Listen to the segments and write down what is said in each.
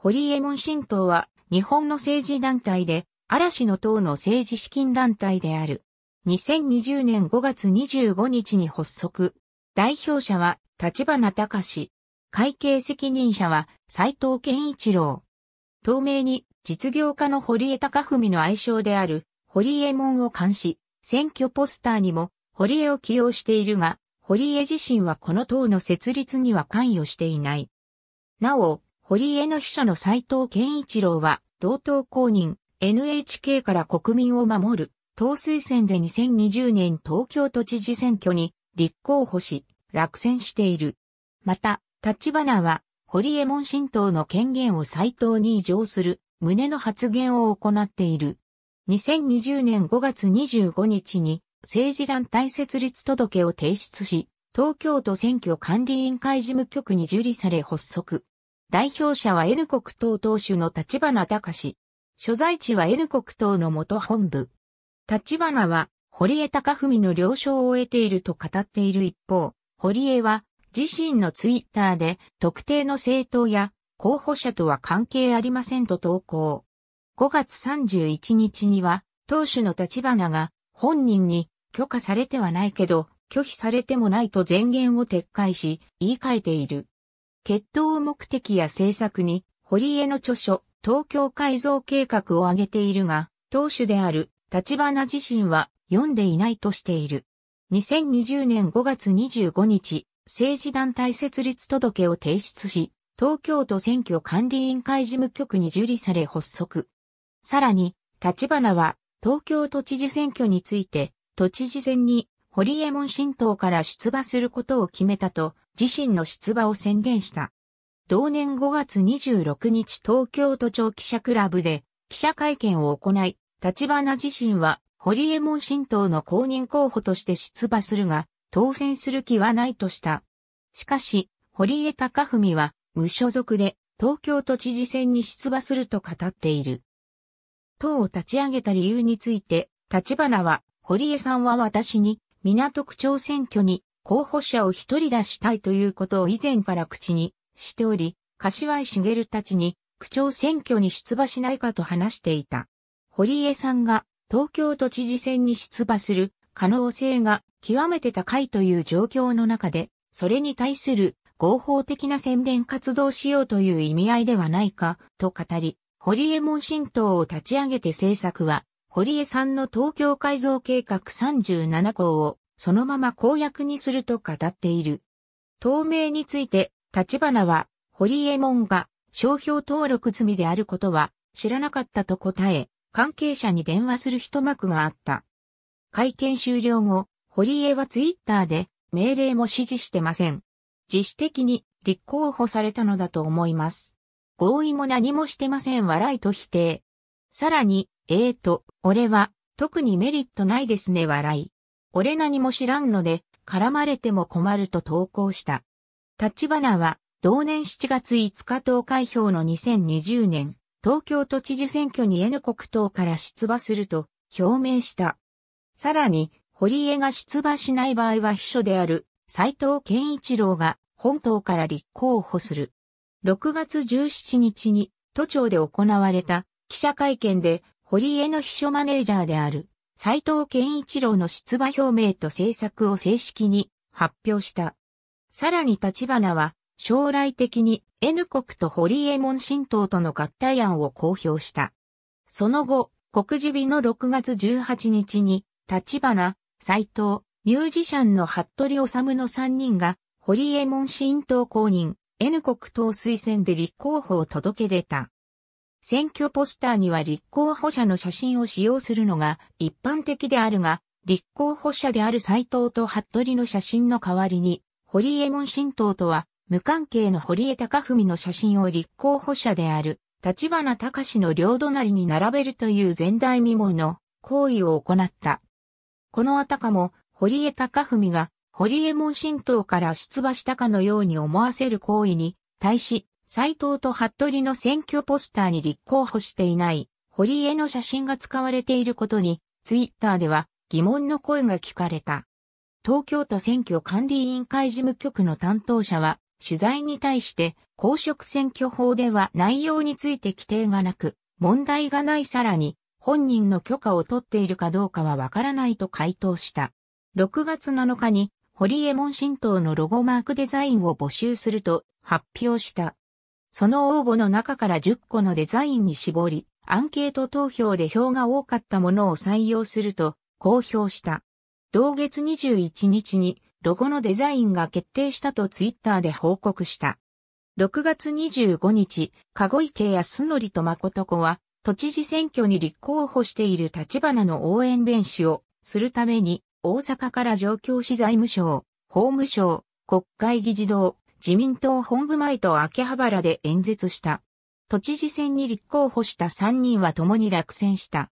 堀江門新党は日本の政治団体で嵐の党の政治資金団体である。2020年5月25日に発足。代表者は立花隆。会計責任者は斎藤健一郎。透明に実業家の堀江貴文の愛称である堀江門を監視、選挙ポスターにも堀江を起用しているが、堀江自身はこの党の設立には関与していない。なお、堀江の秘書の斎藤健一郎は、同党公認、NHK から国民を守る、党推薦で2020年東京都知事選挙に立候補し、落選している。また、立花は、堀江門新党の権限を斎藤に移譲する、旨の発言を行っている。2020年5月25日に、政治団体設立届を提出し、東京都選挙管理委員会事務局に受理され発足。代表者は N 国党党首の立花隆。所在地は N 国党の元本部。立花は、堀江貴文の了承を得ていると語っている一方、堀江は自身のツイッターで特定の政党や候補者とは関係ありませんと投稿。5月31日には、党首の立花が本人に許可されてはないけど、拒否されてもないと前言を撤回し、言い換えている。決闘目的や政策に、堀江の著書、東京改造計画を挙げているが、当主である立花自身は読んでいないとしている。2020年5月25日、政治団体設立届を提出し、東京都選挙管理委員会事務局に受理され発足。さらに、立花は東京都知事選挙について、都知事選に堀江門新党から出馬することを決めたと自身の出馬を宣言した。同年5月26日東京都庁記者クラブで記者会見を行い、立花自身は堀江門新党の公認候補として出馬するが、当選する気はないとした。しかし、堀江貴文は無所属で東京都知事選に出馬すると語っている。党を立ち上げた理由について、立花は、堀江さんは私に港区長選挙に候補者を一人出したいということを以前から口にしており、柏井茂たちに区長選挙に出馬しないかと話していた。堀江さんが東京都知事選に出馬する可能性が極めて高いという状況の中で、それに対する合法的な宣伝活動しようという意味合いではないかと語り、堀江門新党を立ち上げて政策は、堀江さんの東京改造計画37項をそのまま公約にすると語っている。透明について、立花は、堀江門が商標登録済みであることは知らなかったと答え、関係者に電話する一幕があった。会見終了後、堀江はツイッターで命令も指示してません。自主的に立候補されたのだと思います。合意も何もしてません笑いと否定。さらに、ええー、と、俺は特にメリットないですね笑い。俺何も知らんので、絡まれても困ると投稿した。立花は、同年7月5日投開票の2020年、東京都知事選挙に N 国党から出馬すると表明した。さらに、堀江が出馬しない場合は秘書である斎藤健一郎が本党から立候補する。6月17日に都庁で行われた記者会見で堀江の秘書マネージャーである斎藤健一郎の出馬表明と政策を正式に発表した。さらに立花は将来的に N 国と堀江門新党との合体案を公表した。その後、告示日の6月18日に、立花、斎藤、ミュージシャンの服部治の3人が、堀江門新党公認、N 国党推薦で立候補を届け出た。選挙ポスターには立候補者の写真を使用するのが一般的であるが、立候補者である斎藤と服部の写真の代わりに、堀江門新党とは、無関係の堀江貴文の写真を立候補者である、立花隆の両隣に並べるという前代未聞の行為を行った。このあたかも、堀江貴文が、堀江門新党から出馬したかのように思わせる行為に、対し、斎藤と服部の選挙ポスターに立候補していない、堀江の写真が使われていることに、ツイッターでは疑問の声が聞かれた。東京都選挙管理委員会事務局の担当者は、取材に対して公職選挙法では内容について規定がなく、問題がないさらに、本人の許可を取っているかどうかはわからないと回答した。6月7日に、堀江門新党のロゴマークデザインを募集すると発表した。その応募の中から10個のデザインに絞り、アンケート投票で票が多かったものを採用すると公表した。同月21日にロゴのデザインが決定したとツイッターで報告した。6月25日、籠池康則と誠子は、都知事選挙に立候補している立花の応援弁士をするために、大阪から上京し財務省、法務省、国会議事堂、自民党本部前と秋葉原で演説した。都知事選に立候補した3人は共に落選した。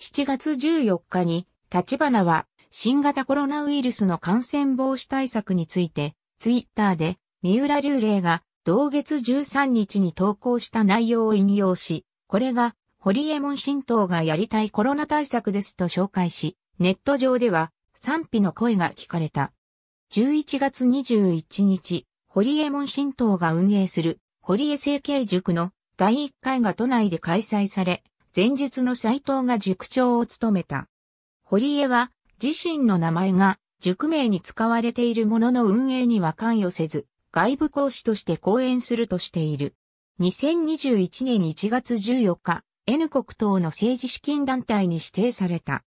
7月14日に、立花は新型コロナウイルスの感染防止対策について、ツイッターで、三浦竜霊が同月13日に投稿した内容を引用し、これが、堀江門新党がやりたいコロナ対策ですと紹介し、ネット上では賛否の声が聞かれた。11月21日、堀江門新党が運営する堀江整形塾の第1回が都内で開催され、前述の斎藤が塾長を務めた。堀江は自身の名前が塾名に使われているものの運営には関与せず、外部講師として講演するとしている。2021年1月14日、N 国党の政治資金団体に指定された。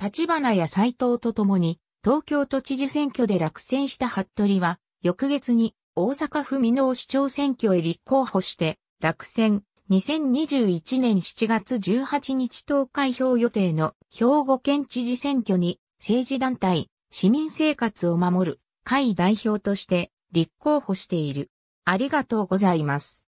立花や斎藤と共に東京都知事選挙で落選した服部は、翌月に大阪府箕面市長選挙へ立候補して落選。2021年7月18日投開票予定の兵庫県知事選挙に政治団体市民生活を守る会代表として立候補している。ありがとうございます。